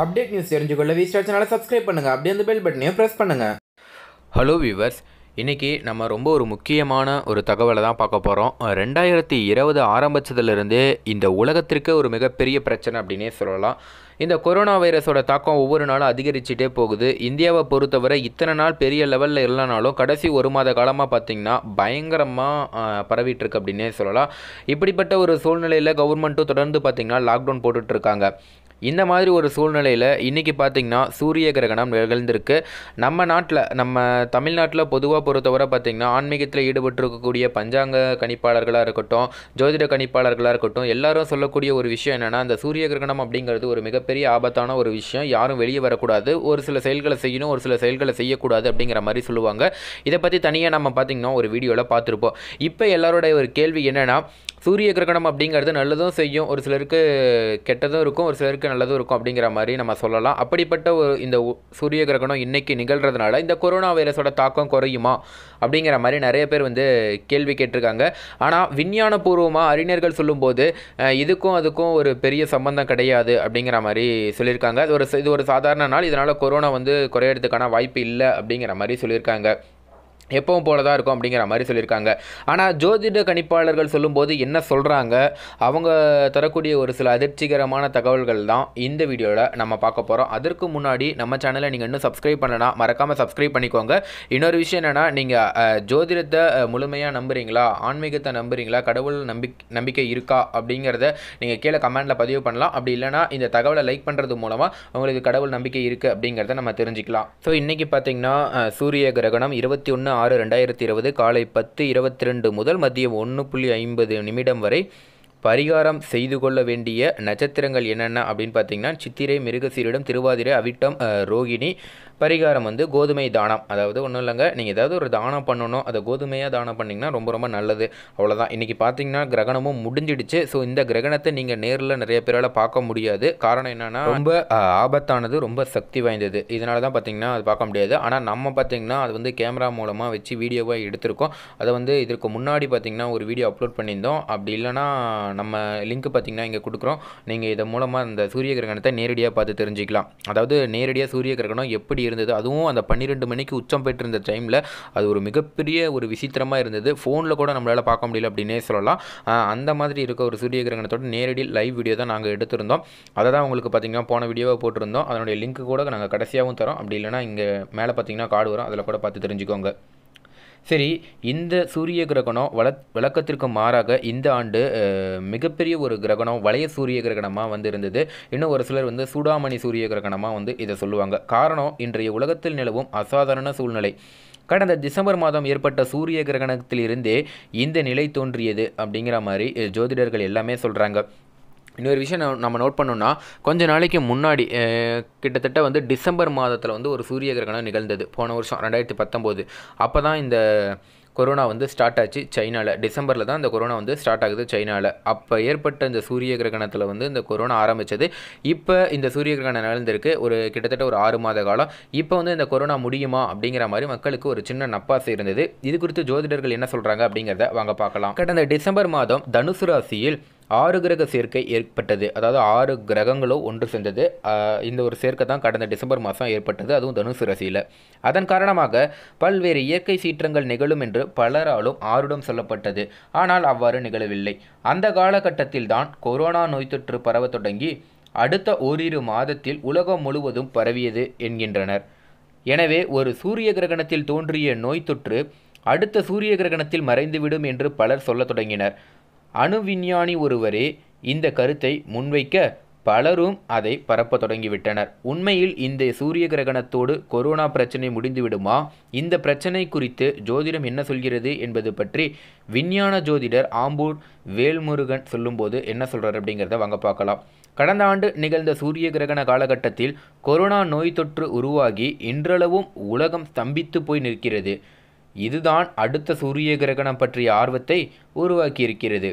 update news தெரிஞ்சுக்கொள்ள V star சேனலை subscribe பண்ணுங்கள் அப்படியே அந்த பெல் பட்டனையும் ப்ரெஸ் பண்ணுங்கள் ஹலோ வியூவர்ஸ் இன்றைக்கி நம்ம ரொம்ப ஒரு முக்கியமான ஒரு தகவலை தான் பார்க்க போகிறோம் ரெண்டாயிரத்தி இருபது ஆரம்பித்ததுலேருந்தே இந்த உலகத்திற்கு ஒரு மிகப்பெரிய பிரச்சனை அப்படின்னே சொல்லலாம் இந்த கொரோனா வைரஸோட தாக்கம் ஒவ்வொரு நாளும் அதிகரிச்சுட்டே போகுது இந்தியாவை பொறுத்தவரை இத்தனை நாள் பெரிய லெவலில் இல்லைனாலும் கடைசி ஒரு மாத காலமாக பார்த்திங்கன்னா பயங்கரமாக பரவிட்டுருக்கு அப்படின்னே சொல்லலாம் இப்படிப்பட்ட ஒரு சூழ்நிலையில் கவர்மெண்ட்டும் தொடர்ந்து பார்த்திங்கன்னா லாக்டவுன் போட்டுட்ருக்காங்க இந்த மாதிரி ஒரு சூழ்நிலையில் இன்றைக்கி பார்த்திங்கன்னா சூரிய கிரகணம் நிகழ்ந்திருக்கு நம்ம நாட்டில் நம்ம தமிழ்நாட்டில் பொதுவாக பொறுத்தவரை பார்த்திங்கன்னா ஆன்மீகத்தில் ஈடுபட்டிருக்கக்கூடிய பஞ்சாங்க கணிப்பாளர்களாக இருக்கட்டும் ஜோதிட கணிப்பாளர்களாக இருக்கட்டும் எல்லாரும் சொல்லக்கூடிய ஒரு விஷயம் என்னென்னா அந்த சூரிய கிரகணம் அப்படிங்கிறது ஒரு மிகப்பெரிய ஆபத்தான ஒரு விஷயம் யாரும் வெளியே வரக்கூடாது ஒரு சில செயல்களை செய்யணும் ஒரு சில செயல்களை செய்யக்கூடாது அப்படிங்கிற மாதிரி சொல்லுவாங்க இதை பற்றி தனியாக நம்ம பார்த்திங்கன்னா ஒரு வீடியோவில் பார்த்துருப்போம் இப்போ எல்லாரோடைய ஒரு கேள்வி என்னென்னா சூரிய கிரகணம் அப்படிங்கிறது நல்லதும் செய்யும் ஒரு சிலருக்கு கெட்டதும் இருக்கும் ஒரு சிலருக்கு நல்லதும் இருக்கும் அப்படிங்கிற மாதிரி நம்ம சொல்லலாம் அப்படிப்பட்ட ஒரு இந்த சூரிய கிரகணம் இன்றைக்கி நிகழ்கிறதுனால இந்த கொரோனா வைரஸோட தாக்கம் குறையுமா அப்படிங்கிற மாதிரி நிறைய பேர் வந்து கேள்வி கேட்டிருக்காங்க ஆனால் விஞ்ஞானபூர்வமாக அறிஞர்கள் சொல்லும்போது இதுக்கும் அதுக்கும் ஒரு பெரிய சம்பந்தம் கிடையாது அப்படிங்கிற மாதிரி சொல்லியிருக்காங்க அது ஒரு இது ஒரு சாதாரண நாள் இதனால் கொரோனா வந்து குறையிறதுக்கான வாய்ப்பு இல்லை அப்படிங்கிற மாதிரி சொல்லியிருக்காங்க எப்பவும் போல தான் இருக்கும் அப்படிங்கிற மாதிரி சொல்லியிருக்காங்க ஆனால் ஜோதிட கணிப்பாளர்கள் சொல்லும்போது என்ன சொல்கிறாங்க அவங்க தரக்கூடிய ஒரு சில அதிர்ச்சிகரமான தகவல்கள் தான் இந்த வீடியோவில் நம்ம பார்க்க போகிறோம் அதற்கு முன்னாடி நம்ம சேனலை நீங்கள் இன்னும் சப்ஸ்கிரைப் பண்ணலாம் மறக்காமல் சப்ஸ்கிரைப் பண்ணிக்கோங்க இன்னொரு விஷயம் என்னென்னா நீங்கள் ஜோதிடத்தை முழுமையாக நம்புறீங்களா ஆன்மீகத்தை நம்புறீங்களா கடவுள் நம்பி நம்பிக்கை இருக்கா அப்படிங்கிறத நீங்கள் கீழே கமெண்ட்டில் பதிவு பண்ணலாம் அப்படி இல்லைனா இந்த தகவலை லைக் பண்ணுறது மூலமாக உங்களுக்கு கடவுள் நம்பிக்கை இருக்குது அப்படிங்கிறத நம்ம தெரிஞ்சுக்கலாம் ஸோ இன்றைக்கி பார்த்தீங்கன்னா சூரிய கிரகணம் இருபத்தி ஒன்று ஆறு ரெண்டாயிரத்தி இருபது காலை பத்து இருபத்தி ரெண்டு முதல் மதியம் ஒன்று புள்ளி ஐம்பது நிமிடம் வரை பரிகாரம் செய்து கொள்ள வேண்டிய நட்சத்திரங்கள் என்னென்ன அப்படின்னு பார்த்தீங்கன்னா சித்திரை மிருகசீரிடம் திருவாதிரை அவிட்டம் ரோகிணி பரிகாரம் வந்து கோதுமை தானம் அதாவது ஒன்றும் இல்லைங்க நீங்கள் ஏதாவது ஒரு தானம் பண்ணணும் அதை கோதுமையாக தானம் பண்ணிங்கன்னா ரொம்ப ரொம்ப நல்லது அவ்வளோதான் இன்றைக்கி பார்த்தீங்கன்னா கிரகணமும் முடிஞ்சிடுச்சு ஸோ இந்த கிரகணத்தை நீங்கள் நேரில் நிறைய பேரால் பார்க்க முடியாது காரணம் என்னென்னா ரொம்ப ஆபத்தானது ரொம்ப சக்தி வாய்ந்தது இதனால தான் பார்த்தீங்கன்னா அது பார்க்க முடியாது ஆனால் நம்ம பார்த்தீங்கன்னா அது வந்து கேமரா மூலமாக வச்சு வீடியோவாக எடுத்திருக்கோம் அதை வந்து இதற்கு முன்னாடி பார்த்திங்கன்னா ஒரு வீடியோ அப்லோட் பண்ணியிருந்தோம் அப்படி இல்லைனா நம்ம லிங்க் பார்த்தீங்கன்னா இங்கே கொடுக்குறோம் நீங்கள் இதன் மூலமாக இந்த சூரிய கிரகணத்தை நேரடியாக பார்த்து தெரிஞ்சுக்கலாம் அதாவது நேரடியாக சூரிய கிரகணம் எப்படி இருந்தது அதுவும் அந்த பன்னிரெண்டு மணிக்கு உச்சம் பெற்றிருந்த டைமில் அது ஒரு மிகப்பெரிய ஒரு விசித்திரமாக இருந்தது ஃபோனில் கூட நம்மளால் பார்க்க முடியல அப்படின்னே சொல்லலாம் அந்த மாதிரி இருக்க ஒரு சூரிய கிரகணத்தோட நேரடி லைவ் வீடியோ தான் நாங்கள் எடுத்திருந்தோம் அதை தான் உங்களுக்கு பார்த்திங்கன்னா போன வீடியோவை போட்டிருந்தோம் அதனுடைய லிங்க் கூட நாங்கள் கடைசியாகவும் தரோம் அப்படி இல்லைனா இங்கே மேலே பார்த்தீங்கன்னா கார்டு வரும் அதில் கூட பார்த்து தெரிஞ்சுக்கோங்க சரி இந்த சூரிய கிரகணம் வள வழக்கத்திற்கு மாறாக இந்த ஆண்டு மிகப்பெரிய ஒரு கிரகணம் வளைய சூரிய கிரகணமாக வந்து இருந்தது இன்னும் ஒரு சிலர் வந்து சூடாமணி சூரிய கிரகணமாக வந்து இதை சொல்லுவாங்க காரணம் இன்றைய உலகத்தில் நிலவும் அசாதாரண சூழ்நிலை கடந்த டிசம்பர் மாதம் ஏற்பட்ட சூரிய கிரகணத்திலிருந்தே இந்த நிலை தோன்றியது அப்படிங்கிற மாதிரி ஜோதிடர்கள் எல்லாமே சொல்கிறாங்க இன்னொரு விஷயம் நம்ம நோட் பண்ணோம்னா கொஞ்ச நாளைக்கு முன்னாடி கிட்டத்தட்ட வந்து டிசம்பர் மாதத்தில் வந்து ஒரு சூரிய கிரகணம் நிகழ்ந்தது போன வருஷம் ரெண்டாயிரத்தி பத்தொம்போது அப்போ தான் இந்த கொரோனா வந்து ஸ்டார்ட் ஆச்சு சைனாவில் டிசம்பரில் தான் இந்த கொரோனா வந்து ஸ்டார்ட் ஆகுது சைனாவில் அப்போ ஏற்பட்ட இந்த சூரிய கிரகணத்தில் வந்து இந்த கொரோனா ஆரம்பித்தது இப்போ இந்த சூரிய கிரகணம் நடந்திருக்கு ஒரு கிட்டத்தட்ட ஒரு ஆறு மாத காலம் இப்போ வந்து இந்த கொரோனா முடியுமா அப்படிங்கிற மாதிரி மக்களுக்கு ஒரு சின்ன நப்பாசு இருந்தது இது குறித்து ஜோதிடர்கள் என்ன சொல்கிறாங்க அப்படிங்கிறத வாங்க பார்க்கலாம் கடந்த டிசம்பர் மாதம் தனுசு ராசியில் ஆறு கிரக சேர்க்கை ஏற்பட்டது அதாவது ஆறு கிரகங்களோ ஒன்று சேர்ந்தது இந்த ஒரு சேர்க்கை தான் கடந்த டிசம்பர் மாதம் ஏற்பட்டது அதுவும் தனுசு ராசியில் அதன் காரணமாக பல்வேறு இயற்கை சீற்றங்கள் நிகழும் என்று பலராலும் ஆருடம் சொல்லப்பட்டது ஆனால் அவ்வாறு நிகழவில்லை அந்த காலகட்டத்தில் தான் கொரோனா நோய் தொற்று பரவ தொடங்கி அடுத்த ஓரிரு மாதத்தில் உலகம் முழுவதும் பரவியது என்கின்றனர் எனவே ஒரு சூரிய கிரகணத்தில் தோன்றிய நோய் தொற்று அடுத்த சூரிய கிரகணத்தில் மறைந்துவிடும் என்று பலர் சொல்லத் தொடங்கினர் அணுவிஞ்ஞானி ஒருவரே இந்த கருத்தை முன்வைக்க பலரும் அதை பரப்ப தொடங்கிவிட்டனர் உண்மையில் இந்த சூரிய கிரகணத்தோடு கொரோனா பிரச்சனை முடிந்துவிடுமா இந்த பிரச்சனை குறித்து ஜோதிடம் என்ன சொல்கிறது என்பது பற்றி விஞ்ஞான ஜோதிடர் ஆம்பூர் வேல்முருகன் சொல்லும்போது என்ன சொல்கிறார் அப்படிங்கிறத வாங்க பார்க்கலாம் கடந்த ஆண்டு நிகழ்ந்த சூரிய கிரகண காலகட்டத்தில் கொரோனா நோய் தொற்று உருவாகி இன்றளவும் உலகம் ஸ்தம்பித்து போய் நிற்கிறது இதுதான் அடுத்த சூரிய கிரகணம் பற்றிய ஆர்வத்தை உருவாக்கியிருக்கிறது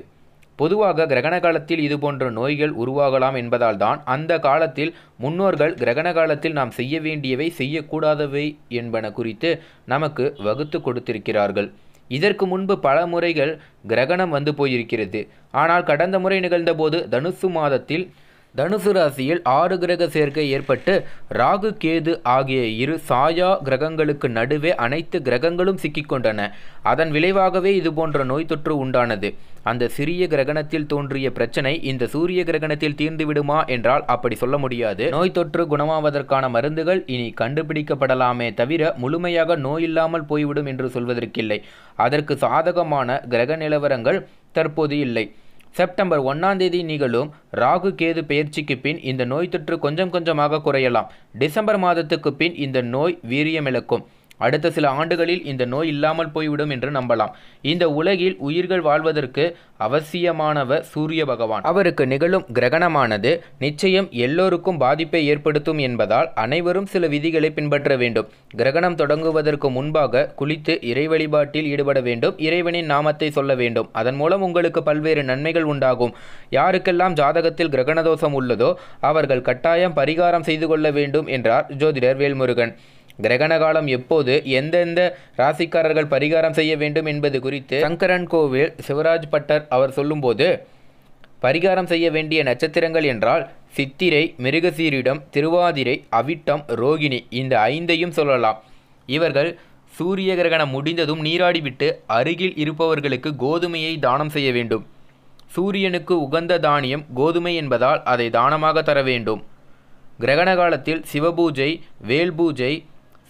பொதுவாக கிரகண காலத்தில் இதுபோன்ற நோய்கள் உருவாகலாம் என்பதால் தான் அந்த காலத்தில் முன்னோர்கள் கிரகண காலத்தில் நாம் செய்ய வேண்டியவை செய்யக்கூடாதவை என்பன குறித்து நமக்கு வகுத்து கொடுத்திருக்கிறார்கள் இதற்கு முன்பு பல முறைகள் கிரகணம் வந்து போயிருக்கிறது ஆனால் கடந்த முறை நிகழ்ந்தபோது தனுசு மாதத்தில் தனுசு ராசியில் ஆறு கிரக சேர்க்கை ஏற்பட்டு ராகு கேது ஆகிய இரு சாயா கிரகங்களுக்கு நடுவே அனைத்து கிரகங்களும் சிக்கிக்கொண்டன அதன் விளைவாகவே இது போன்ற நோய் தொற்று உண்டானது அந்த சிறிய கிரகணத்தில் தோன்றிய பிரச்சனை இந்த சூரிய கிரகணத்தில் தீர்ந்து விடுமா என்றால் அப்படி சொல்ல முடியாது நோய் தொற்று குணமாவதற்கான மருந்துகள் இனி கண்டுபிடிக்கப்படலாமே தவிர முழுமையாக நோயில்லாமல் போய்விடும் என்று சொல்வதற்கில்லை அதற்கு சாதகமான கிரக நிலவரங்கள் தற்போது இல்லை செப்டம்பர் ஒன்றாம் தேதி நிகழும் ராகு கேது பயிற்சிக்கு பின் இந்த நோய் தொற்று கொஞ்சம் கொஞ்சமாக குறையலாம் டிசம்பர் மாதத்துக்கு பின் இந்த நோய் வீரியமிழக்கும் அடுத்த சில ஆண்டுகளில் இந்த நோய் இல்லாமல் போய்விடும் என்று நம்பலாம் இந்த உலகில் உயிர்கள் வாழ்வதற்கு அவசியமானவர் சூரிய பகவான் அவருக்கு நிகழும் கிரகணமானது நிச்சயம் எல்லோருக்கும் பாதிப்பை ஏற்படுத்தும் என்பதால் அனைவரும் சில விதிகளை பின்பற்ற வேண்டும் கிரகணம் தொடங்குவதற்கு முன்பாக குளித்து இறை வழிபாட்டில் ஈடுபட வேண்டும் இறைவனின் நாமத்தை சொல்ல வேண்டும் அதன் மூலம் உங்களுக்கு பல்வேறு நன்மைகள் உண்டாகும் யாருக்கெல்லாம் ஜாதகத்தில் கிரகண தோஷம் உள்ளதோ அவர்கள் கட்டாயம் பரிகாரம் செய்து கொள்ள வேண்டும் என்றார் ஜோதிடர் வேல்முருகன் கிரகண காலம் எப்போது எந்தெந்த ராசிக்காரர்கள் பரிகாரம் செய்ய வேண்டும் என்பது குறித்து சங்கரன் கோவில் சிவராஜ் பட்டர் அவர் சொல்லும்போது பரிகாரம் செய்ய வேண்டிய நட்சத்திரங்கள் என்றால் சித்திரை மிருகசீரிடம் திருவாதிரை அவிட்டம் ரோகிணி இந்த ஐந்தையும் சொல்லலாம் இவர்கள் சூரிய கிரகணம் முடிந்ததும் நீராடிவிட்டு அருகில் இருப்பவர்களுக்கு கோதுமையை தானம் செய்ய வேண்டும் சூரியனுக்கு உகந்த தானியம் கோதுமை என்பதால் அதை தானமாக தர வேண்டும் கிரகண காலத்தில் சிவபூஜை பூஜை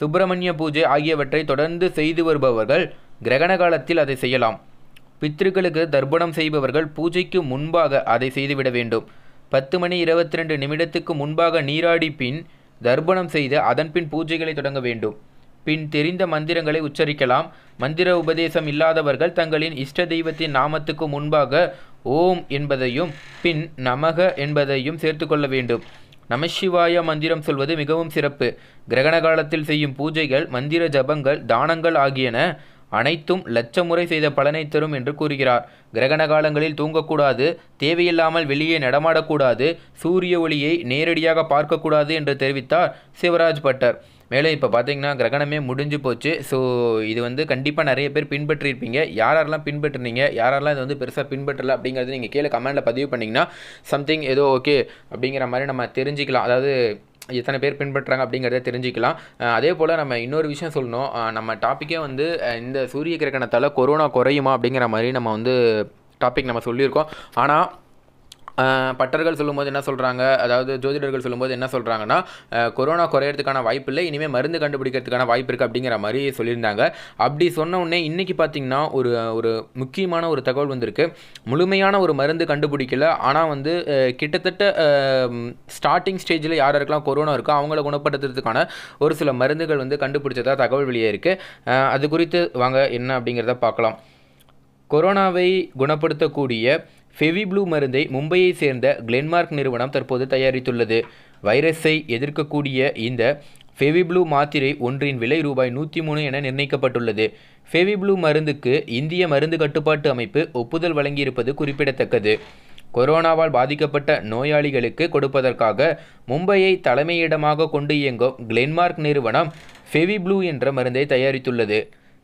சுப்பிரமணிய பூஜை ஆகியவற்றை தொடர்ந்து செய்து வருபவர்கள் கிரகண காலத்தில் அதை செய்யலாம் பித்ருக்களுக்கு தர்ப்பணம் செய்பவர்கள் பூஜைக்கு முன்பாக அதை செய்துவிட வேண்டும் பத்து மணி இருபத்தி ரெண்டு நிமிடத்துக்கு முன்பாக நீராடி பின் தர்ப்பணம் செய்து அதன்பின் பூஜைகளை தொடங்க வேண்டும் பின் தெரிந்த மந்திரங்களை உச்சரிக்கலாம் மந்திர உபதேசம் இல்லாதவர்கள் தங்களின் இஷ்ட தெய்வத்தின் நாமத்துக்கு முன்பாக ஓம் என்பதையும் பின் நமக என்பதையும் சேர்த்து கொள்ள வேண்டும் நமசிவாய மந்திரம் சொல்வது மிகவும் சிறப்பு கிரகண காலத்தில் செய்யும் பூஜைகள் மந்திர ஜபங்கள் தானங்கள் ஆகியன அனைத்தும் லட்சமுறை முறை செய்த பலனை தரும் என்று கூறுகிறார் கிரகண காலங்களில் தூங்கக்கூடாது தேவையில்லாமல் வெளியே நடமாடக்கூடாது சூரிய ஒளியை நேரடியாக பார்க்கக்கூடாது என்று தெரிவித்தார் சிவராஜ் பட்டர் மேலும் இப்போ பார்த்தீங்கன்னா கிரகணமே முடிஞ்சு போச்சு ஸோ இது வந்து கண்டிப்பாக நிறைய பேர் பின்பற்றிருப்பீங்க யார் யாரெல்லாம் பின்பற்றினீங்க யாரெல்லாம் இது வந்து பெருசாக பின்பற்றல அப்படிங்கிறது நீங்கள் கீழே கமெண்டில் பதிவு பண்ணிங்கன்னா சம்திங் ஏதோ ஓகே அப்படிங்கிற மாதிரி நம்ம தெரிஞ்சுக்கலாம் அதாவது எத்தனை பேர் பின்பற்றுறாங்க அப்படிங்கிறத தெரிஞ்சிக்கலாம் அதே போல் நம்ம இன்னொரு விஷயம் சொல்லணும் நம்ம டாப்பிக்கே வந்து இந்த சூரிய கிரகணத்தால் கொரோனா குறையுமா அப்படிங்கிற மாதிரி நம்ம வந்து டாபிக் நம்ம சொல்லியிருக்கோம் ஆனால் பட்டர்கள் சொல்லும்போது என்ன சொல்கிறாங்க அதாவது ஜோதிடர்கள் சொல்லும்போது என்ன சொல்கிறாங்கன்னா கொரோனா குறையிறதுக்கான வாய்ப்பு இல்லை இனிமேல் மருந்து கண்டுபிடிக்கிறதுக்கான வாய்ப்பு இருக்குது அப்படிங்கிற மாதிரி சொல்லியிருந்தாங்க அப்படி சொன்ன உடனே இன்றைக்கி பார்த்திங்கன்னா ஒரு ஒரு முக்கியமான ஒரு தகவல் வந்திருக்கு முழுமையான ஒரு மருந்து கண்டுபிடிக்கல ஆனால் வந்து கிட்டத்தட்ட ஸ்டார்டிங் ஸ்டேஜில் யார் யாருக்கெல்லாம் கொரோனா இருக்கோ அவங்கள குணப்படுத்துறதுக்கான ஒரு சில மருந்துகள் வந்து கண்டுபிடிச்சதாக தகவல் வெளியே இருக்குது அது குறித்து வாங்க என்ன அப்படிங்கிறத பார்க்கலாம் கொரோனாவை குணப்படுத்தக்கூடிய ஃபெவிப்ளூ மருந்தை மும்பையை சேர்ந்த கிளென்மார்க் நிறுவனம் தற்போது தயாரித்துள்ளது வைரஸை எதிர்க்கக்கூடிய இந்த ஃபெவிப்ளூ மாத்திரை ஒன்றின் விலை ரூபாய் நூற்றி மூணு என நிர்ணயிக்கப்பட்டுள்ளது ஃபெவிப்ளூ மருந்துக்கு இந்திய மருந்து கட்டுப்பாட்டு அமைப்பு ஒப்புதல் வழங்கியிருப்பது குறிப்பிடத்தக்கது கொரோனாவால் பாதிக்கப்பட்ட நோயாளிகளுக்கு கொடுப்பதற்காக மும்பையை தலைமையிடமாக கொண்டு இயங்கும் கிளென்மார்க் நிறுவனம் ஃபெவிப்ளூ என்ற மருந்தை தயாரித்துள்ளது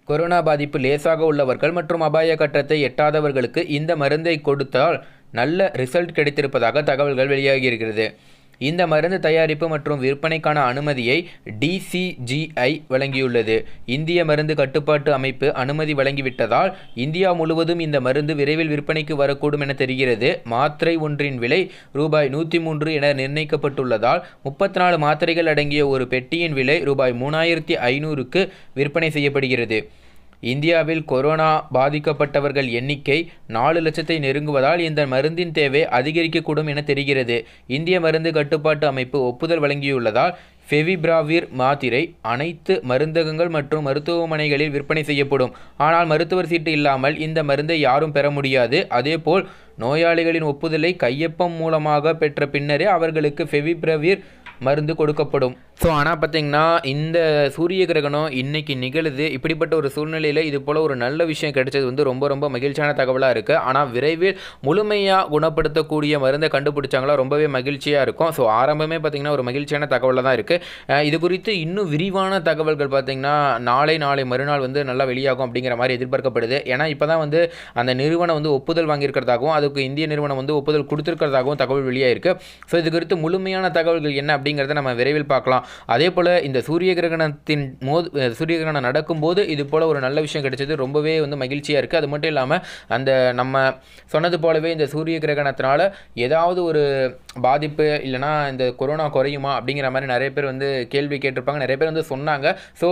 கொரோனா பாதிப்பு லேசாக உள்ளவர்கள் மற்றும் அபாய கட்டத்தை எட்டாதவர்களுக்கு இந்த மருந்தை கொடுத்தால் நல்ல ரிசல்ட் கிடைத்திருப்பதாக தகவல்கள் வெளியாகியிருக்கிறது இந்த மருந்து தயாரிப்பு மற்றும் விற்பனைக்கான அனுமதியை டிசிஜிஐ வழங்கியுள்ளது இந்திய மருந்து கட்டுப்பாட்டு அமைப்பு அனுமதி வழங்கிவிட்டதால் இந்தியா முழுவதும் இந்த மருந்து விரைவில் விற்பனைக்கு வரக்கூடும் என தெரிகிறது மாத்திரை ஒன்றின் விலை ரூபாய் நூற்றி மூன்று என நிர்ணயிக்கப்பட்டுள்ளதால் முப்பத்தி நாலு மாத்திரைகள் அடங்கிய ஒரு பெட்டியின் விலை ரூபாய் மூணாயிரத்தி ஐநூறுக்கு விற்பனை செய்யப்படுகிறது இந்தியாவில் கொரோனா பாதிக்கப்பட்டவர்கள் எண்ணிக்கை நாலு லட்சத்தை நெருங்குவதால் இந்த மருந்தின் தேவை அதிகரிக்கக்கூடும் என தெரிகிறது இந்திய மருந்து கட்டுப்பாட்டு அமைப்பு ஒப்புதல் வழங்கியுள்ளதால் ஃபெவிப்ராவிர் மாத்திரை அனைத்து மருந்தகங்கள் மற்றும் மருத்துவமனைகளில் விற்பனை செய்யப்படும் ஆனால் மருத்துவர் சீட்டு இல்லாமல் இந்த மருந்தை யாரும் பெற முடியாது அதேபோல் நோயாளிகளின் ஒப்புதலை கையொப்பம் மூலமாக பெற்ற பின்னரே அவர்களுக்கு ஃபெவிப்ரவிர் மருந்து கொடுக்கப்படும் ஸோ ஆனால் பார்த்திங்கன்னா இந்த சூரிய கிரகணம் இன்றைக்கி நிகழுது இப்படிப்பட்ட ஒரு சூழ்நிலையில் இது போல் ஒரு நல்ல விஷயம் கிடைச்சது வந்து ரொம்ப ரொம்ப மகிழ்ச்சியான தகவலாக இருக்குது ஆனால் விரைவில் முழுமையாக குணப்படுத்தக்கூடிய மருந்தை கண்டுபிடிச்சாங்களா ரொம்பவே மகிழ்ச்சியாக இருக்கும் ஸோ ஆரம்பமே பார்த்திங்கன்னா ஒரு மகிழ்ச்சியான தகவலாக தான் இருக்குது இது குறித்து இன்னும் விரிவான தகவல்கள் பார்த்திங்கன்னா நாளை நாளை மறுநாள் வந்து நல்லா வெளியாகும் அப்படிங்கிற மாதிரி எதிர்பார்க்கப்படுது ஏன்னா இப்போ தான் வந்து அந்த நிறுவனம் வந்து ஒப்புதல் வாங்கியிருக்கிறதாகவும் அதுக்கு இந்திய நிறுவனம் வந்து ஒப்புதல் கொடுத்துருக்கிறதாகவும் தகவல் இருக்குது ஸோ இது குறித்து முழுமையான தகவல்கள் என்ன அப்படிங்கிறத நம்ம விரைவில் பார்க்கலாம் அதே போல் இந்த சூரிய கிரகணத்தின் மோது சூரிய கிரகணம் நடக்கும்போது இது போல் ஒரு நல்ல விஷயம் கிடைச்சது ரொம்பவே வந்து மகிழ்ச்சியாக இருக்குது அது மட்டும் இல்லாமல் அந்த நம்ம சொன்னது போலவே இந்த சூரிய கிரகணத்தினால ஏதாவது ஒரு பாதிப்பு இல்லைனா இந்த கொரோனா குறையுமா அப்படிங்கிற மாதிரி நிறைய பேர் வந்து கேள்வி கேட்டிருப்பாங்க நிறைய பேர் வந்து சொன்னாங்க ஸோ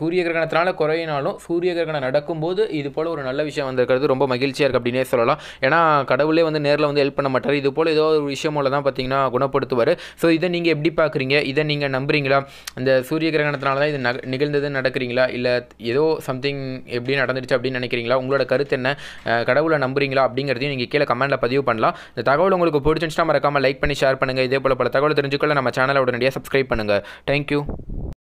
சூரிய கிரகணத்தினால குறையினாலும் சூரிய கிரகணம் நடக்கும்போது இது போல் ஒரு நல்ல விஷயம் வந்திருக்கிறது ரொம்ப மகிழ்ச்சியாக இருக்குது அப்படின்னே சொல்லலாம் ஏன்னா கடவுளே வந்து நேரில் வந்து ஹெல்ப் பண்ண மாட்டார் இது போல் ஏதோ ஒரு விஷயம் தான் பார்த்தீங்கன்னா குணப்படுத்துவார் ஸோ இதை நீங்கள் எப்படி பார்க்குறீங்க இதை நீங்கள் நம்புகிறீங்களா அந்த சூரிய கிரகணத்தினால தான் இது நக நிகழ்ந்தது நடக்கிறீங்களா இல்லை ஏதோ சம்திங் எப்படி நடந்துருச்சு அப்படின்னு நினைக்கிறீங்களா உங்களோட கருத்து என்ன கடவுளை நம்புறீங்களா அப்படிங்கிறதையும் நீங்கள் கீழே கமெண்ட்டில் பதிவு பண்ணலாம் இந்த தகவல் உங்களுக்கு பிடிச்சிருந்துச்சுன்னா மறக்காமல் லைக் பண்ணி ஷேர் பண்ணுங்கள் இதே போல் பல தகவல் தெரிஞ்சுக்கொள்ள நம்ம சேனலை உடனடியாக சப்ஸ்கிரைப் பண்ணுங்கள் தேங்க்யூ